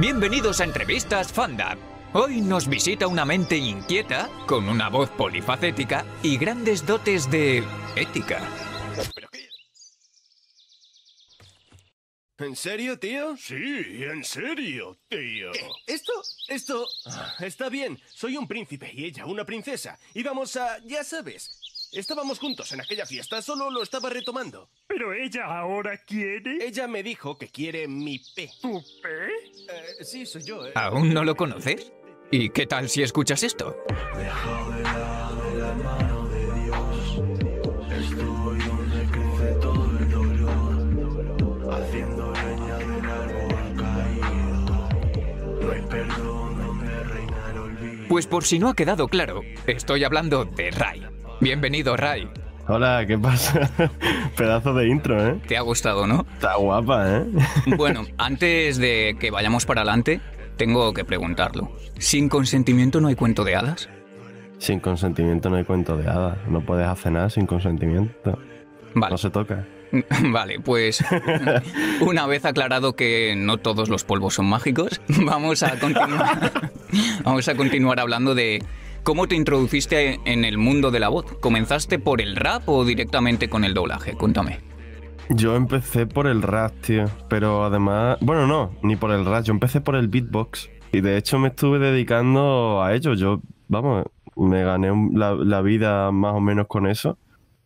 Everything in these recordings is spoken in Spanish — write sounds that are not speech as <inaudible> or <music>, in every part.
Bienvenidos a Entrevistas Fandab. Hoy nos visita una mente inquieta, con una voz polifacética y grandes dotes de ética. ¿En serio, tío? Sí, en serio, tío. Eh, ¿Esto? Esto... Está bien, soy un príncipe y ella una princesa. Y vamos a... ya sabes, Estábamos juntos en aquella fiesta, solo lo estaba retomando. ¿Pero ella ahora quiere? Ella me dijo que quiere mi P. ¿Tu P? Eh, sí, soy yo. Eh. ¿Aún no lo conoces? ¿Y qué tal si escuchas esto? Pues por si no ha quedado claro, estoy hablando de Ray. Bienvenido, Ray. Hola, ¿qué pasa? <laughs> Pedazo de intro, ¿eh? Te ha gustado, ¿no? Está guapa, ¿eh? <laughs> bueno, antes de que vayamos para adelante, tengo que preguntarlo. ¿Sin consentimiento no hay cuento de hadas? Sin consentimiento no hay cuento de hadas. No puedes hacer nada sin consentimiento. Vale. No se toca. <laughs> Vale, pues una vez aclarado que no todos los polvos son mágicos, vamos a continuar, vamos a continuar hablando de ¿Cómo te introduciste en el mundo de la voz? ¿Comenzaste por el rap o directamente con el doblaje? Cuéntame. Yo empecé por el rap, tío. Pero además, bueno, no, ni por el rap. Yo empecé por el beatbox. Y de hecho me estuve dedicando a ello. Yo, vamos, me gané la, la vida más o menos con eso.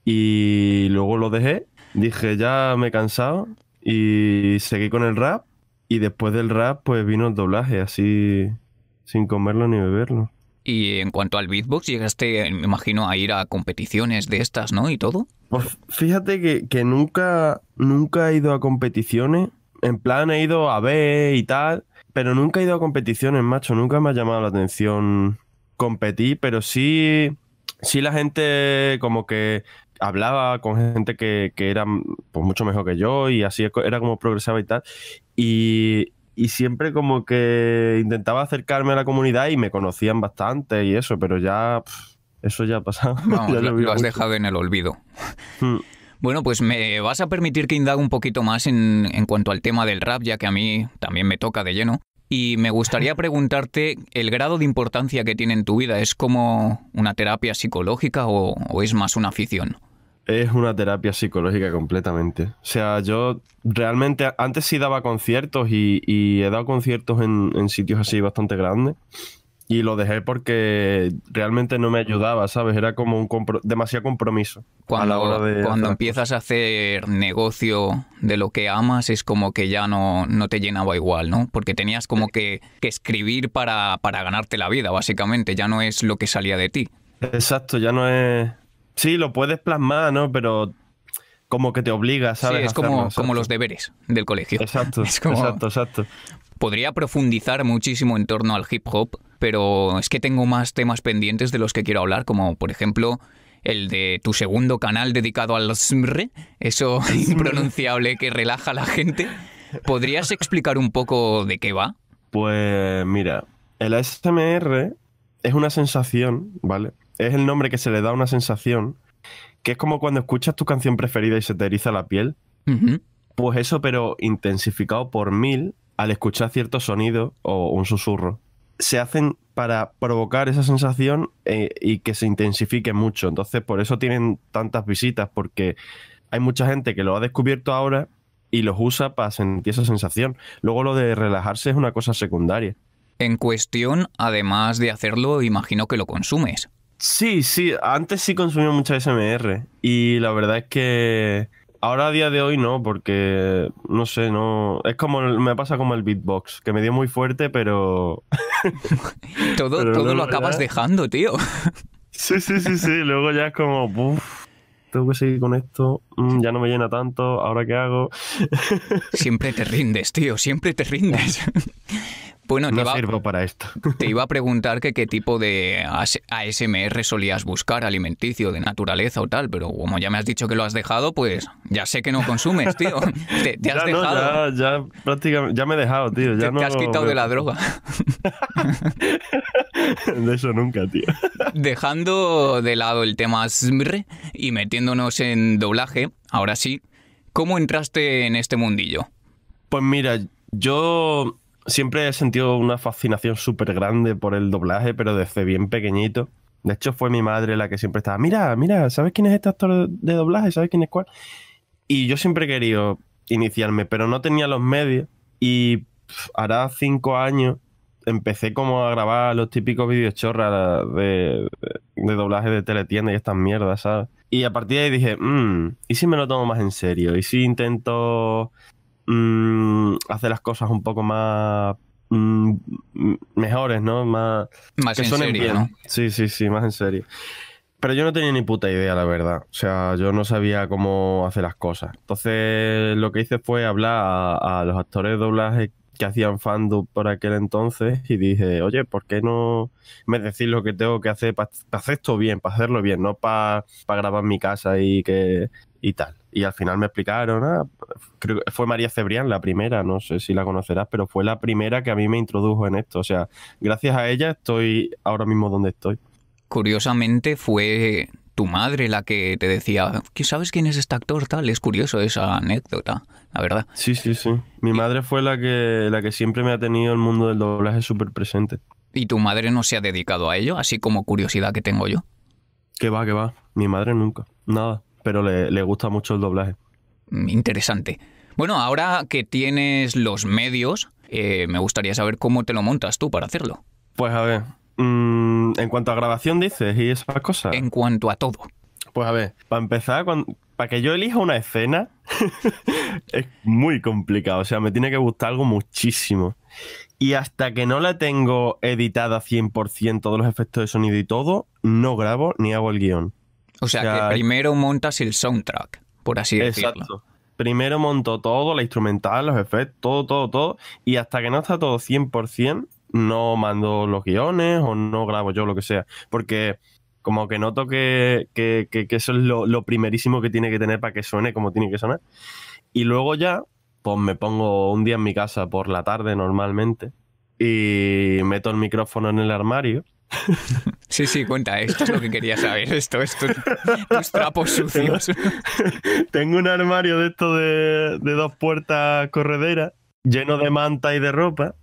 Y luego lo dejé. Dije, ya me he cansado. Y seguí con el rap. Y después del rap, pues vino el doblaje, así sin comerlo ni beberlo. Y en cuanto al beatbox, llegaste, me imagino, a ir a competiciones de estas, ¿no? Y todo. Pues fíjate que, nunca, nunca he ido a competiciones. En plan, he ido a B y tal, pero nunca he ido a competiciones, macho. Nunca me ha llamado la atención competir, pero sí, sí la gente como que hablaba con gente que, era pues, mucho mejor que yo y así era como progresaba y tal. Y, y siempre como que intentaba acercarme a la comunidad y me conocían bastante y eso, pero ya eso ya ha pasado. <laughs> lo, has dejado en el olvido. Hmm. Bueno, pues me vas a permitir que indague un poquito más en, cuanto al tema del rap, ya que a mí también me toca de lleno. Y me gustaría <laughs> preguntarte el grado de importancia que tiene en tu vida. ¿Es como una terapia psicológica o es más una afición? es una terapia psicológica completamente. O sea, yo realmente antes sí daba conciertos y, he dado conciertos en, sitios así bastante grandes. Y lo dejé porque realmente no me ayudaba, ¿sabes? Era como un demasiado compromiso. Cuando, cuando empiezas a hacer negocio de lo que amas, es como que ya no, no te llenaba igual, ¿no? Porque tenías como que, que escribir para, para ganarte la vida, básicamente. Ya no es lo que salía de ti. Exacto, ya no es Sí, lo puedes plasmar, ¿no? Pero como que te obliga, ¿sabes? Sí, es como, los deberes del colegio. Exacto, <laughs> exacto, exacto. Podría profundizar muchísimo en torno al hip hop, pero es que tengo más temas pendientes de los que quiero hablar, como por ejemplo el de tu segundo canal dedicado al SMR, eso <laughs> impronunciable que relaja a la gente. ¿Podrías explicar un poco de qué va? Pues mira, el ASMR es una sensación, ¿vale? es el nombre que se le da a una sensación que es como cuando escuchas tu canción preferida y se te eriza la piel. Pues eso, pero intensificado por mil al escuchar cierto sonido o un susurro. Se hacen para provocar esa sensación eh, y que se intensifique mucho. Entonces, por eso tienen tantas visitas, porque hay mucha gente que lo ha descubierto ahora y los usa para sentir esa sensación. Luego lo de relajarse es una cosa secundaria. En cuestión, además de hacerlo, imagino que lo consumes. Sí, sí, antes sí consumía mucha SMR y la verdad es que ahora a día de hoy no, porque no sé, no. Es como. Me pasa como el beatbox, que me dio muy fuerte, pero. <laughs> todo todo lo acabas dejando, tío. sí, sí, sí, sí. Luego ya es como. Uf, tengo que seguir con esto. Mm, ya no me llena tanto. ¿Ahora qué hago? siempre te rindes, tío. Siempre te rindes. <laughs> <laughs> Bueno, no te iba, sirvo para esto. <laughs> Te iba a preguntar que qué tipo de ASMR solías buscar, alimenticio, de naturaleza o tal, pero como ya me has dicho que lo has dejado, pues ya sé que no consumes, <laughs> tío. Te, has ya dejado. ya, me he dejado, tío. te, has quitado de la droga. <laughs> de eso nunca, tío. Dejando de lado el tema ASMR y metiéndonos en doblaje, ahora sí, ¿cómo entraste en este mundillo? Pues mira, yo siempre he sentido una fascinación súper grande por el doblaje, pero desde bien pequeñito. De hecho, fue mi madre la que siempre estaba, mira, mira, ¿sabes quién es este actor de doblaje? ¿Sabes quién es cuál? Y yo siempre he querido iniciarme, pero no tenía los medios. Y hará cinco años empecé como a grabar los típicos vídeos chorras de, doblaje de teletienda y estas mierdas, ¿sabes? Y a partir de ahí dije, mm, ¿y si me lo tomo más en serio? ¿Y si intento Mm, hace las cosas un poco más mm, mm, mejores, ¿no? Más, en serio, ¿no? Sí, sí, sí, más en serio. Pero yo no tenía ni puta idea, la verdad. O sea, yo no sabía cómo hacer las cosas. Entonces, lo que hice fue hablar a, los actores de doblaje que hacían fandom por aquel entonces y dije, oye, ¿por qué no me decís lo que tengo que hacer para hacer esto bien, para hacerlo bien, no para grabar en mi casa y que y tal. Y al final me explicaron, ah, creo que fue María Cebrián la primera, no sé si la conocerás, pero fue la primera que a mí me introdujo en esto. O sea, gracias a ella estoy ahora mismo donde estoy. Curiosamente fue tu madre la que te decía, ¿sabes quién es este actor tal? Es curioso esa anécdota, la verdad. Sí, sí, sí. Mi madre fue la que, la que siempre me ha tenido el mundo del doblaje súper presente. ¿Y tu madre no se ha dedicado a ello, así como curiosidad que tengo yo? Que va, que va. Mi madre nunca. Nada pero le, gusta mucho el doblaje. Mm, interesante. Bueno, ahora que tienes los medios, eh, me gustaría saber cómo te lo montas tú para hacerlo. Pues a ver, mm, en cuanto a grabación dices y esas cosas. En cuanto a todo. Pues a ver, para empezar, para que yo elija una escena <laughs> es muy complicado, o sea, me tiene que gustar algo muchísimo. Y hasta que no la tengo editada 100% todos los efectos de sonido y todo, no grabo ni hago el guión. O sea, que primero montas el soundtrack, por así exacto. decirlo. Primero monto todo, la instrumental, los efectos, todo, todo, todo. Y hasta que no está todo 100%, no mando los guiones o no grabo yo, lo que sea. Porque como que noto que, que, eso es lo, lo, primerísimo que tiene que tener para que suene como tiene que sonar. Y luego ya, pues me pongo un día en mi casa por la tarde normalmente y meto el micrófono en el armario Sí, sí, cuenta, esto es lo que quería saber, esto, esto, trapos sucios. Tengo un armario de esto de, dos puertas correderas, lleno de manta y de ropa,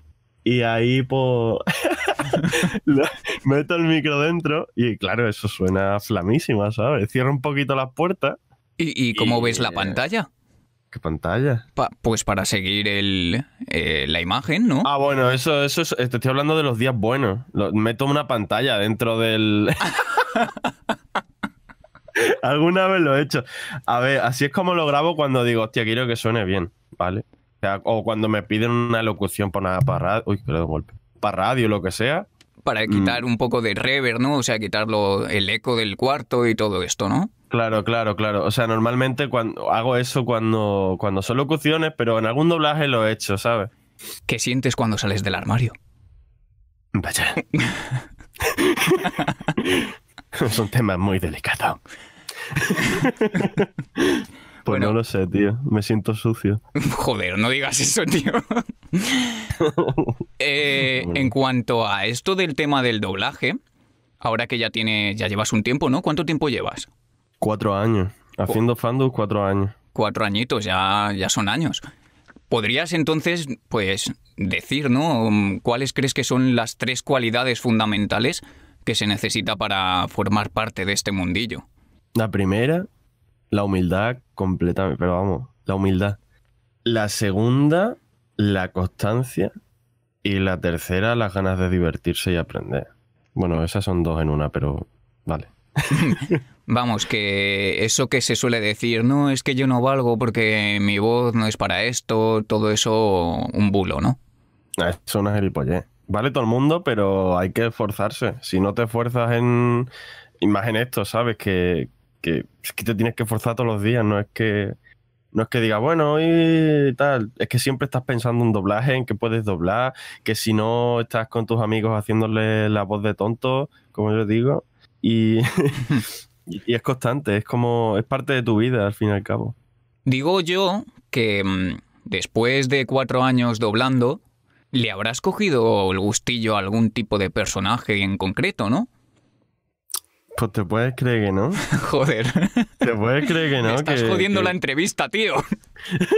y ahí pues <laughs> meto el micro dentro y claro, eso suena flamísima, ¿sabes? Cierro un poquito las puertas. ¿Y, cómo ves la pantalla? ¿Qué pantalla? pues para seguir el, eh, la imagen, ¿no? Ah, bueno, eso, eso te estoy hablando de los días buenos. meto una pantalla dentro del... <laughs> Alguna vez lo he hecho. A ver, así es como lo grabo cuando digo, hostia, quiero que suene bien, ¿vale? O, cuando me piden una locución para, para radio, uy, golpe, para radio, lo que sea, para mm. quitar un poco de rever, ¿no? O sea, quitarlo el eco del cuarto y todo esto, ¿no? Claro, claro, claro. O sea, normalmente cuando hago eso cuando, cuando son locuciones, pero en algún doblaje lo he hecho, ¿sabes? ¿Qué sientes cuando sales del armario? Vaya. <laughs> es un tema muy delicado. <laughs> Pues no lo sé, tío. Me siento sucio. <laughs> Joder, no digas eso, tío. <laughs> Eh, en cuanto a esto del tema del doblaje, ahora que ya tiene, ya llevas un tiempo, ¿no? ¿Cuánto tiempo llevas? Cuatro años. Haciendo fandom cuatro años. Cuatro añitos, ya, ya son años. ¿Podrías entonces, pues, decir, ¿no? Um, ¿Cuáles crees que son las tres cualidades fundamentales que se necesita para formar parte de este mundillo? La primera la humildad completamente, pero vamos, la humildad. La segunda, la constancia. Y la tercera, las ganas de divertirse y aprender. Bueno, esas son dos en una, pero vale. <laughs> Vamos, que eso que se suele decir, no, es que yo no valgo porque mi voz no es para esto, todo eso un bulo, ¿no? Ah, eso no es el pollo. Vale todo el mundo, pero hay que esforzarse. Si no te esfuerzas en... Imagina esto, ¿sabes? Que, que es que te tienes que forzar todos los días, no es que no es que diga, bueno, y tal, es que siempre estás pensando en doblaje, en que puedes doblar, que si no estás con tus amigos haciéndole la voz de tonto, como yo digo, y, <laughs> y es constante, es como, es parte de tu vida al fin y al cabo. Digo yo que mm, después de cuatro años doblando, le habrás cogido el gustillo a algún tipo de personaje en concreto, ¿no? Pues te puedes creer que no. <laughs> Joder. Te puedes creer que no. estás jodiendo la entrevista, tío.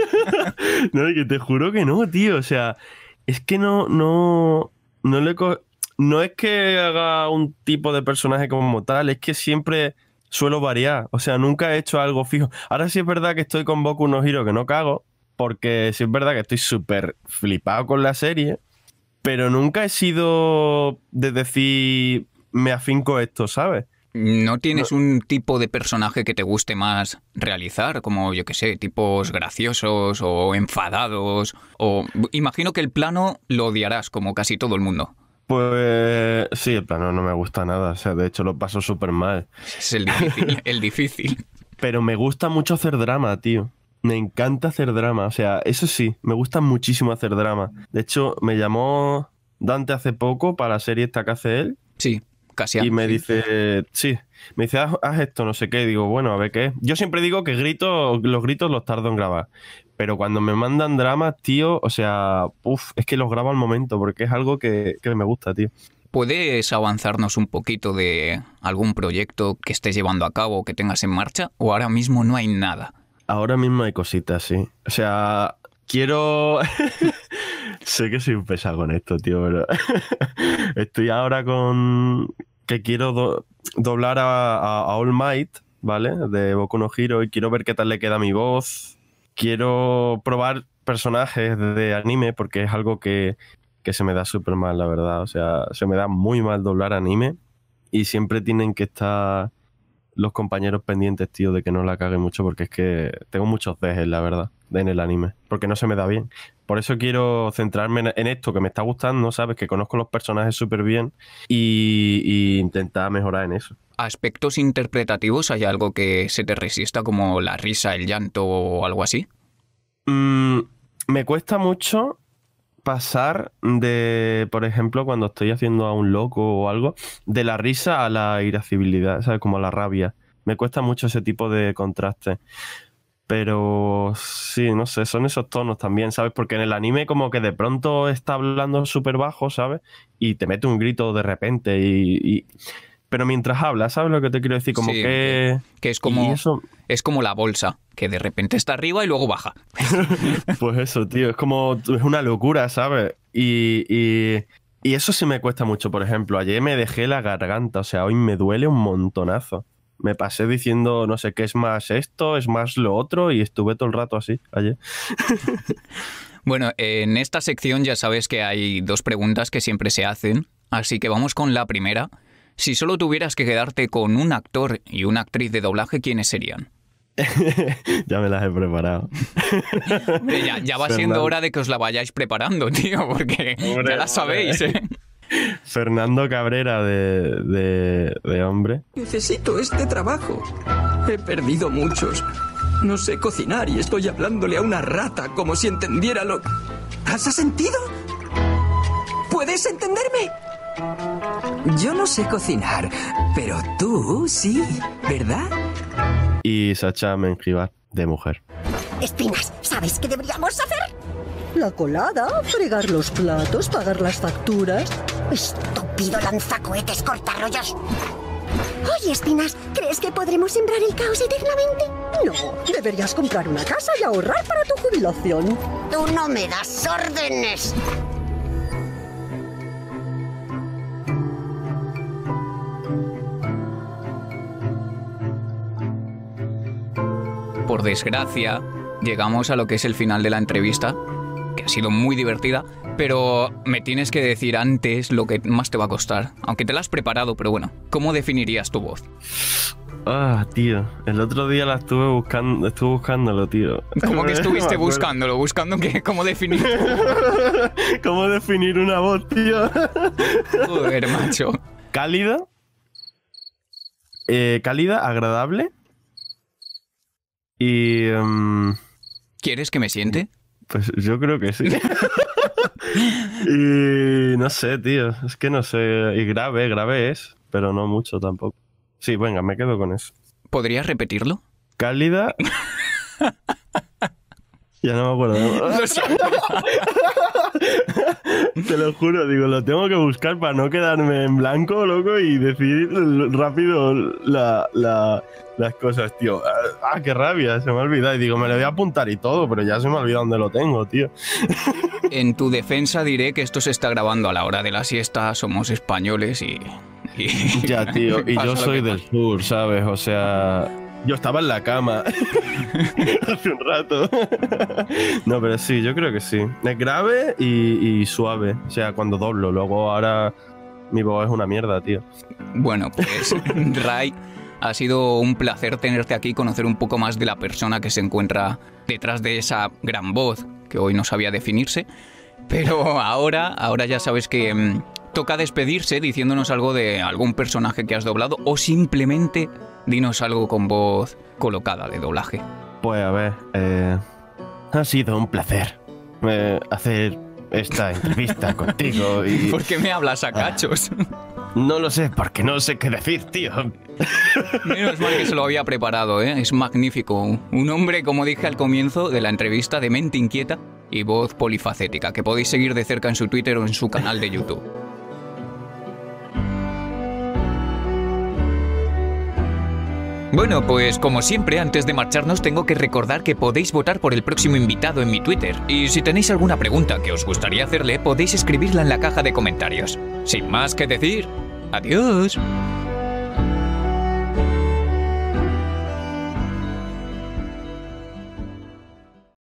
<laughs> no, que te juro que no, tío. O sea, es que no, no, no le no es que haga un tipo de personaje como tal, es que siempre suelo variar. O sea, nunca he hecho algo fijo. Ahora sí es verdad que estoy con Boku unos giros que no cago, porque sí es verdad que estoy súper flipado con la serie, pero nunca he sido de decir me afinco esto, ¿sabes? ¿No tienes un tipo de personaje que te guste más realizar? Como, yo qué sé, tipos graciosos o enfadados. O imagino que el plano lo odiarás, como casi todo el mundo. Pues sí, el plano no me gusta nada. O sea, de hecho lo paso súper mal. Es el difícil, <laughs> el difícil. Pero me gusta mucho hacer drama, tío. Me encanta hacer drama. O sea, eso sí, me gusta muchísimo hacer drama. De hecho, me llamó Dante hace poco para la serie esta que hace él. Sí y me dice, sí, me dice, haz, esto, no sé qué. digo, bueno, a ver qué Yo siempre digo que grito, los gritos los tardo en grabar. Pero cuando me mandan dramas, tío, o sea, uff, es que los grabo al momento, porque es algo que, me gusta, tío. ¿Puedes avanzarnos un poquito de algún proyecto que estés llevando a cabo, o que tengas en marcha, o ahora mismo no hay nada? Ahora mismo hay cositas, sí. O sea, quiero. <laughs> sé que soy un pesado con esto, tío, <laughs> estoy ahora con que quiero doblar a, All Might, ¿vale? De Boku no Hero y quiero ver qué tal le queda mi voz. Quiero probar personajes de anime porque es algo que, que se me da súper mal, la verdad. O sea, se me da muy mal doblar anime y siempre tienen que estar los compañeros pendientes, tío, de que no la cague mucho porque es que tengo muchos dejes, la verdad, en el anime. Porque no se me da bien. Por eso quiero centrarme en esto que me está gustando, ¿sabes? Que conozco los personajes súper bien y, intentar mejorar en eso. ¿Aspectos interpretativos hay algo que se te resista, como la risa, el llanto o algo así? Mm, me cuesta mucho pasar de, por ejemplo, cuando estoy haciendo a un loco o algo, de la risa a la irascibilidad, ¿sabes? Como la rabia. Me cuesta mucho ese tipo de contraste. Pero sí, no sé, son esos tonos también, ¿sabes? Porque en el anime como que de pronto está hablando súper bajo, ¿sabes? Y te mete un grito de repente y, Pero mientras hablas ¿sabes lo que te quiero decir? Como que... es como, es como la bolsa, que de repente está arriba y luego baja. <laughs> pues eso, tío, es como... Es una locura, ¿sabes? y, y... Y eso sí me cuesta mucho. Por ejemplo, ayer me dejé la garganta, o sea, hoy me duele un montonazo me pasé diciendo no sé qué es más esto, es más lo otro y estuve todo el rato así ayer. <laughs> bueno, en esta sección ya sabes que hay dos preguntas que siempre se hacen, así que vamos con la primera. Si solo tuvieras que quedarte con un actor y una actriz de doblaje, ¿quiénes serían? <laughs> ya me las he preparado. <laughs> ya, va siendo hora de que os la vayáis preparando, tío, porque ya la sabéis. ¿eh? Fernando Cabrera de, de, de hombre. Necesito este trabajo. He perdido muchos. No sé cocinar y estoy hablándole a una rata como si entendiera lo... ¿Has sentido? ¿Puedes entenderme? Yo no sé cocinar, pero tú sí, ¿verdad? Y Sacha Menjivar, de mujer. Espinas, ¿sabes qué deberíamos hacer? La colada, fregar los platos, pagar las facturas. Estúpido lanzacohetes cortarrollos. Oye, Espinas, ¿crees que podremos sembrar el caos eternamente? No, deberías comprar una casa y ahorrar para tu jubilación. Tú no me das órdenes. Por desgracia, llegamos a lo que es el final de la entrevista, que ha sido muy divertida, pero me tienes que decir antes lo que más te va a costar. Aunque te la has preparado, pero bueno, ¿cómo definirías tu voz? Ah, tío, el otro día la estuve buscando, estuve buscándolo, tío. ¿Cómo que <laughs> estuviste buscándolo? Buscando que, cómo definir. <laughs> ¿Cómo definir una voz, tío? <laughs> Joder, macho. Cálida. Eh, cálida, agradable. Y. Em, ¿Quieres que me siente? Pues yo creo que sí. <laughs> y no sé, tío. Es que no sé. Y grave, grave es, pero no mucho tampoco. Sí, venga, me quedo con eso. ¿Podrías repetirlo? Cálida. <laughs> Ya no me acuerdo. <laughs> <laughs> Te lo juro, digo, lo tengo que buscar para no quedarme en blanco, loco, y decir rápido las cosas, tío. Ah, ah, qué rabia, se me ha olvidado. Y digo, me lo voy a apuntar y todo, pero ya se me ha olvidado dónde lo tengo, tío. <laughs> En tu defensa diré que esto se está grabando a la hora de la siesta, somos españoles y... y... Ya, tío, y yo soy del sur, ¿sabes? O sea, yo estaba en la cama <laughs> hace un rato. no, pero sí, yo creo que sí. Es grave y, suave. O sea, cuando doblo. Luego ahora mi voz es una mierda, tío. Bueno, pues <laughs> Ray, ha sido un placer tenerte aquí y conocer un poco más de la persona que se encuentra detrás de esa gran voz que hoy no sabía definirse. Pero ahora, ahora ya sabes que mm, toca despedirse diciéndonos algo de algún personaje que has doblado o simplemente Dinos algo con voz colocada de doblaje. Pues a ver, eh, ha sido un placer eh, hacer esta entrevista <laughs> contigo y... ¿Por qué me hablas a cachos? Ah, no lo sé, porque no sé qué decir, tío. <laughs> Menos mal que se lo había preparado, ¿eh? Es magnífico. Un hombre, como dije al comienzo de la entrevista, de mente inquieta y voz polifacética, que podéis seguir de cerca en su Twitter o en su canal de YouTube. Bueno, pues como siempre, antes de marcharnos tengo que recordar que podéis votar por el próximo invitado en mi Twitter. Y si tenéis alguna pregunta que os gustaría hacerle, podéis escribirla en la caja de comentarios. Sin más que decir, adiós.